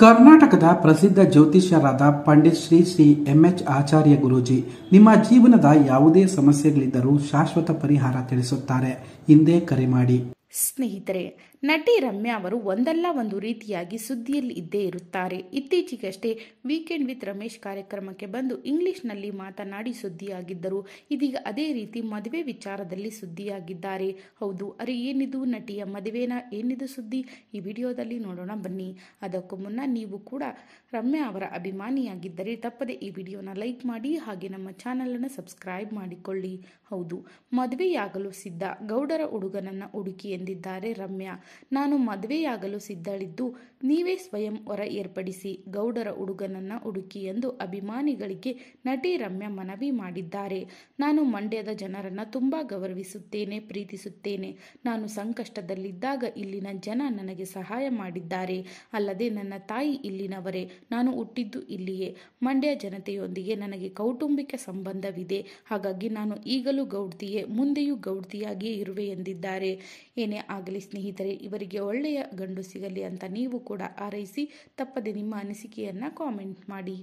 ಕರ್ನಾಟಕದ ಪ್ರಸಿದ್ಧ ಜ್ಯೋತಿಷ್ಯರಾದ ಪಂಡಿತ್ ಶ್ರೀ ಶ್ರೀ ಎಚ್ ಆಚಾರ್ಯ ಗುರೂಜಿ ನಿಮ್ಮ ಜೀವನದ ಯಾವುದೇ ಸಮಸ್ಯೆಗಳಿದ್ದರೂ ಶಾಶ್ವತ ಪರಿಹಾರ ತಿಳಿಸುತ್ತಾರೆ ಹಿಂದೆ ಕರೆ ಮಾಡಿ ಸ್ನೇಹಿತರೆ ನಟಿ ರಮ್ಯಾ ಅವರು ಒಂದಲ್ಲ ಒಂದು ರೀತಿಯಾಗಿ ಸುದ್ದಿಯಲ್ಲಿ ಇದ್ದೇ ಇರುತ್ತಾರೆ ಇತ್ತೀಚೆಗಷ್ಟೇ ವೀಕೆಂಡ್ ವಿತ್ ರಮೇಶ್ ಕಾರ್ಯಕ್ರಮಕ್ಕೆ ಬಂದು ಇಂಗ್ಲಿಷ್ನಲ್ಲಿ ಮಾತನಾಡಿ ಸುದ್ದಿಯಾಗಿದ್ದರು ಇದೀಗ ಅದೇ ರೀತಿ ಮದುವೆ ವಿಚಾರದಲ್ಲಿ ಸುದ್ದಿಯಾಗಿದ್ದಾರೆ ಹೌದು ಅರೆ ಏನಿದು ನಟಿಯ ಮದುವೆನ ಏನಿದು ಸುದ್ದಿ ಈ ವಿಡಿಯೋದಲ್ಲಿ ನೋಡೋಣ ಬನ್ನಿ ಅದಕ್ಕೂ ಮುನ್ನ ನೀವು ಕೂಡ ರಮ್ಯಾ ಅವರ ಅಭಿಮಾನಿಯಾಗಿದ್ದರೆ ತಪ್ಪದೆ ಈ ವಿಡಿಯೋನ ಲೈಕ್ ಮಾಡಿ ಹಾಗೆ ನಮ್ಮ ಚಾನಲನ್ನು ಸಬ್ಸ್ಕ್ರೈಬ್ ಮಾಡಿಕೊಳ್ಳಿ ಹೌದು ಮದುವೆಯಾಗಲು ಸಿದ್ಧ ಗೌಡರ ಹುಡುಗನನ್ನ ಹುಡುಕಿ ಎಂದಿದ್ದಾರೆ ರಮ್ಯಾ ನಾನು ಮದುವೆಯಾಗಲು ಸಿದ್ಧಳಿದ್ದು ನೀವೇ ಸ್ವಯಂ ಹೊರ ಏರ್ಪಡಿಸಿ ಗೌಡರ ಹುಡುಗನನ್ನ ಹುಡುಕಿ ಎಂದು ಅಭಿಮಾನಿಗಳಿಗೆ ನಟಿ ರಮ್ಯಾ ಮನವಿ ಮಾಡಿದ್ದಾರೆ ನಾನು ಮಂಡ್ಯದ ಜನರನ್ನು ತುಂಬಾ ಗೌರವಿಸುತ್ತೇನೆ ಪ್ರೀತಿಸುತ್ತೇನೆ ನಾನು ಸಂಕಷ್ಟದಲ್ಲಿದ್ದಾಗ ಇಲ್ಲಿನ ಜನ ನನಗೆ ಸಹಾಯ ಮಾಡಿದ್ದಾರೆ ಅಲ್ಲದೆ ನನ್ನ ತಾಯಿ ಇಲ್ಲಿನವರೇ ನಾನು ಹುಟ್ಟಿದ್ದು ಇಲ್ಲಿಯೇ ಮಂಡ್ಯ ಜನತೆಯೊಂದಿಗೆ ನನಗೆ ಕೌಟುಂಬಿಕ ಸಂಬಂಧವಿದೆ ಹಾಗಾಗಿ ನಾನು ಈಗಲೂ ಗೌಡ್ತಿಯೇ ಮುಂದೆಯೂ ಗೌಡ್ತಿಯಾಗಿಯೇ ಇರುವೆ ಎಂದಿದ್ದಾರೆ ಏನೇ ಆಗಲಿ ಸ್ನೇಹಿತರೆ ಇವರಿಗೆ ಒಳ್ಳೆಯ ಗಂಡು ಸಿಗಲಿ ಅಂತ ನೀವು ಕೂಡ ಆರೈಸಿ ತಪ್ಪದೆ ನಿಮ್ಮ ಅನಿಸಿಕೆಯನ್ನು ಕಾಮೆಂಟ್ ಮಾಡಿ